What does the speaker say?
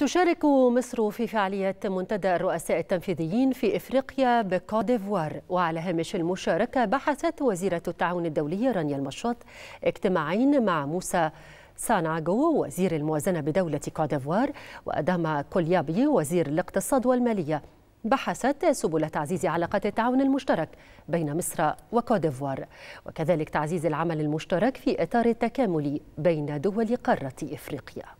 تشارك مصر في فعاليات منتدى الرؤساء التنفيذيين في إفريقيا بكوت ديفوار وعلى هامش المشاركة بحثت وزيرة التعاون الدولي رانيا المشاط اجتماعين مع موسى ساناجو وزير الموازنة بدولة كوت ديفوار كوليابي وزير الاقتصاد والمالية بحثت سبل تعزيز علاقات التعاون المشترك بين مصر وكوت ديفوار وكذلك تعزيز العمل المشترك في إطار التكامل بين دول قارة إفريقيا